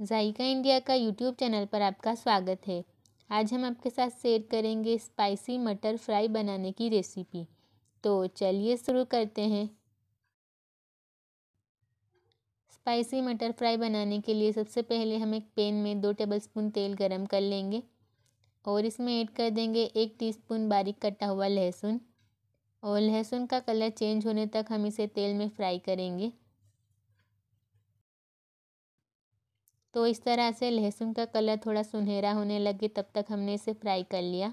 जायका India का YouTube channel पर आपका स्वागत है आज हम आपके साथ शेयर करेंगे स्पाइसी मटर फ्राई बनाने की रेसिपी तो चलिए शुरू करते हैं स्पाइसी मटर फ्राई बनाने के लिए सबसे पहले हम एक पैन में दो टेबलस्पून तेल गरम कर लेंगे और इसमें ऐड कर देंगे एक टीस्पून बारीक कटा हुआ लहसुन और लहसुन का कलर चेंज होने तक हम इसे तेल में फ्राई करेंगे तो इस तरह से लहसुन का कलर थोड़ा सुनहरा होने लगे तब तक हमने इसे फ्राई कर लिया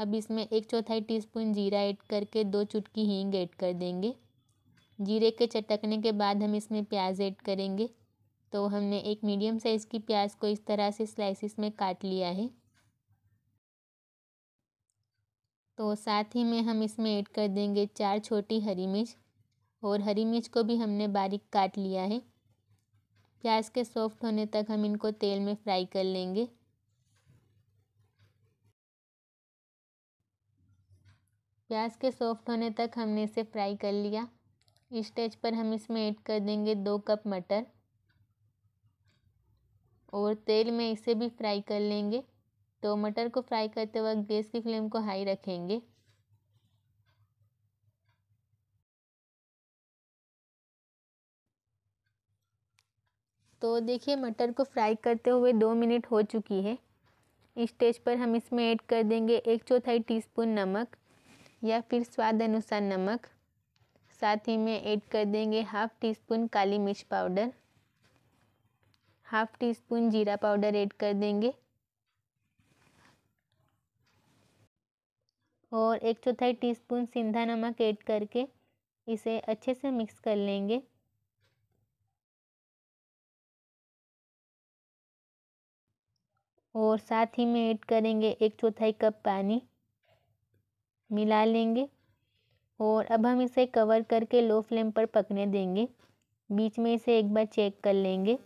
अब इसमें एक चौथाई टीस्पून जीरा ऐड करके दो चुटकी हींग ऐड कर देंगे जीरे के चटकने के बाद हम इसमें प्याज ऐड करेंगे तो हमने एक मीडियम साइज़ की प्याज को इस तरह से स्लाइसिस में काट लिया है तो साथ ही में हम इसमें ऐड कर देंगे चार छोटी हरी मिर्च और हरी मिर्च को भी हमने बारीक काट लिया है प्याज के सॉफ्ट होने तक हम इनको तेल में फ्राई कर लेंगे प्याज के सॉफ्ट होने तक हमने इसे फ्राई कर लिया इस स्टेज पर हम इसमें ऐड कर देंगे दो कप मटर और तेल में इसे भी फ्राई कर लेंगे तो मटर को फ्राई करते वक्त गैस की फ्लेम को हाई रखेंगे तो देखिए मटर को फ्राई करते हुए दो मिनट हो चुकी है इस स्टेज पर हम इसमें ऐड कर देंगे एक चौथाई टीस्पून नमक या फिर स्वाद अनुसार नमक साथ ही में ऐड कर देंगे हाफ़ टी स्पून काली मिर्च पाउडर हाफ़ टी स्पून जीरा पाउडर ऐड कर देंगे और एक चौथाई टीस्पून सिंधा नमक ऐड करके इसे अच्छे से मिक्स कर लेंगे और साथ ही में ऐड करेंगे एक चौथाई कप पानी मिला लेंगे और अब हम इसे कवर करके लो फ्लेम पर पकने देंगे बीच में इसे एक बार चेक कर लेंगे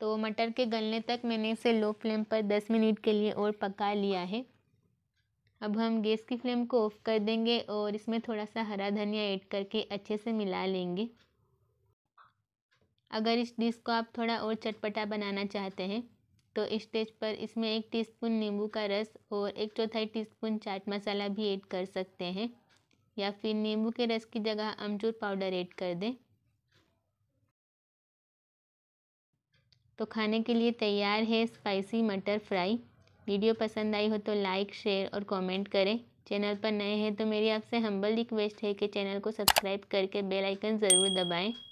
तो मटर के गलने तक मैंने इसे लो फ्लेम पर दस मिनट के लिए और पका लिया है अब हम गैस की फ्लेम को ऑफ़ कर देंगे और इसमें थोड़ा सा हरा धनिया ऐड करके अच्छे से मिला लेंगे अगर इस डिश को आप थोड़ा और चटपटा बनाना चाहते हैं तो स्टेज पर इसमें एक टीस्पून नींबू का रस और एक चौथाई टीस्पून चाट मसाला भी ऐड कर सकते हैं या फिर नींबू के रस की जगह अमचूर पाउडर ऐड कर दें तो खाने के लिए तैयार है स्पाइसी मटर फ्राई वीडियो पसंद आई हो तो लाइक शेयर और कमेंट करें चैनल पर नए हैं तो मेरी आपसे हम्बल रिक्वेस्ट है कि चैनल को सब्सक्राइब करके बेल आइकन ज़रूर दबाएं